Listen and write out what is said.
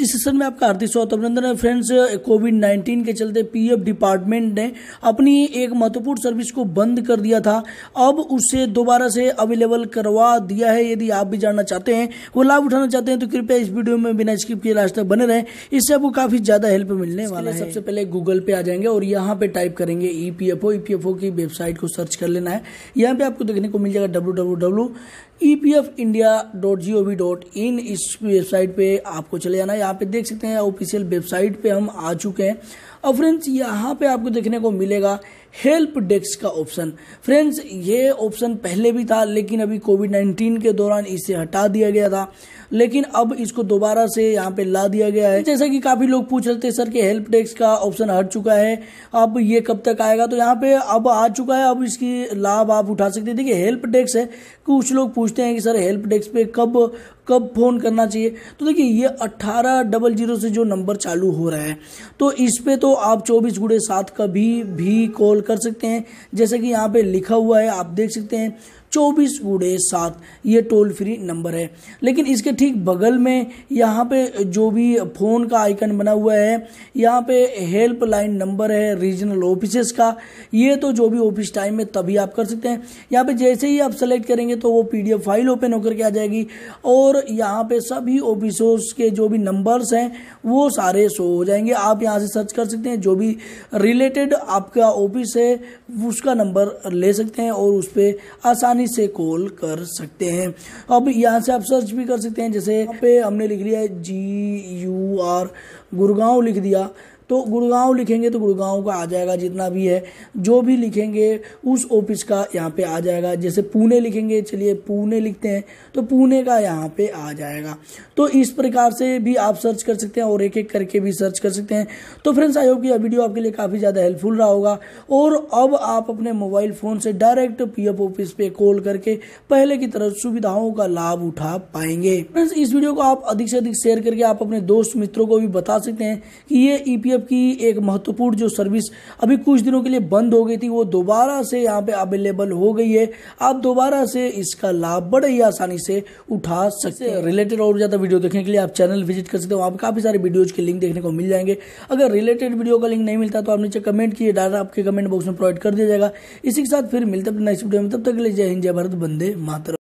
इस सेशन में आपका हार्दिक स्वागत अभिनंदन है फ्रेंड्स कोविड 19 के चलते पीएफ डिपार्टमेंट ने अपनी एक महत्वपूर्ण सर्विस को बंद कर दिया था अब उसे दोबारा से अवेलेबल करवा दिया है यदि आप भी जानना चाहते हैं वो लाभ उठाना चाहते हैं तो कृपया इस वीडियो में बिना स्किप किए रास्ते बने रहें इससे आपको काफ़ी ज़्यादा हेल्प मिलने वाला है सबसे पहले गूगल पे आ जाएंगे और यहाँ पे टाइप करेंगे ई e पी e की वेबसाइट को सर्च कर लेना है यहाँ पे आपको देखने को मिल जाएगा W epfindia.gov.in P F India dot G O V dot in इस वेबसाइट पे आपको चले जाना है यहाँ पे देख सकते हैं ऑफिशियल वेबसाइट पे हम आ चुके हैं और फ्रेंड्स यहाँ पे आपको देखने को मिलेगा हेल्प डेस्क का ऑप्शन फ्रेंड्स ये ऑप्शन पहले भी था लेकिन अभी कोविड नाइन्टीन के दौरान इसे हटा दिया गया था लेकिन अब इसको दोबारा से यहाँ पे ला दिया गया है जैसा कि काफ़ी लोग पूछ रहे थे सर कि हेल्प डेस्क का ऑप्शन हट चुका है अब ये कब तक आएगा तो यहाँ पे अब आ चुका है अब इसकी लाभ आप उठा सकते हैं देखिए हेल्प डेस्क है कुछ लोग पूछ पूछते हैं कि सर हेल्प डेस्क पे कब कब फ़ोन करना चाहिए तो देखिए ये अट्ठारह डबल जीरो से जो नंबर चालू हो रहा है तो इस पर तो आप चौबीस गुड़े सात का भी, भी कॉल कर सकते हैं जैसे कि यहाँ पे लिखा हुआ है आप देख सकते हैं चौबीस बूढ़े सात ये टोल फ्री नंबर है लेकिन इसके ठीक बगल में यहाँ पे जो भी फ़ोन का आइकन बना हुआ है यहाँ पे हेल्प लाइन नंबर है रीजनल ऑफिसेस का ये तो जो भी ऑफिस टाइम में तभी आप कर सकते हैं यहाँ पे जैसे ही आप सेलेक्ट करेंगे तो वो पीडीएफ फाइल ओपन होकर के आ जाएगी और यहाँ पे सभी ऑफिसर्स के जो भी नंबर्स हैं वो सारे शो हो जाएंगे आप यहाँ से सर्च कर सकते हैं जो भी रिलेटेड आपका ऑफिस है उसका नंबर ले सकते हैं और उस पर आसानी से कॉल कर सकते हैं अब यहाँ से आप सर्च भी कर सकते हैं जैसे पे हमने लिख लिया है जी यू आर गुरुगांव लिख दिया तो गुड़गांव लिखेंगे तो गुड़गांव का आ जाएगा जितना भी है जो भी लिखेंगे उस ऑफिस का यहाँ पे आ जाएगा जैसे पुणे लिखेंगे चलिए पुणे लिखते हैं तो पुणे का यहाँ पे आ जाएगा तो इस प्रकार से भी आप सर्च कर सकते हैं और एक एक करके भी सर्च कर सकते हैं तो फ्रेंड्स आई होप कि यह वीडियो आपके लिए काफ़ी ज़्यादा हेल्पफुल रहा होगा और अब आप अपने मोबाइल फ़ोन से डायरेक्ट एफ ऑफिस पे कॉल करके पहले की तरह सुविधाओं का लाभ उठा पाएंगे फ्रेंड्स इस वीडियो को आप अधिक से अधिक शेयर करके आप अपने दोस्त मित्रों को भी बता सकते हैं कि ये ई e पिकअप की एक महत्वपूर्ण जो सर्विस अभी कुछ दिनों के लिए बंद हो गई थी वो दोबारा से यहाँ पे अवेलेबल हो गई है आप दोबारा से इसका लाभ बड़े ही आसानी से उठा सकते हैं रिलेटेड और ज़्यादा वीडियो देखने के लिए आप चैनल विजिट कर सकते हो आप काफ़ी सारे वीडियोज़ के लिंक देखने को मिल जाएंगे अगर रिलेटेड वीडियो का लिंक नहीं मिलता तो आप नीचे कमेंट किए डाटा आपके कमेंट बॉक्स में प्रोवाइड कर दिया जाएगा इसी के साथ फिर मिलते अपने नेक्स्ट वीडियो में तब तक के लिए जय हिंद जय भारत बंदे मातर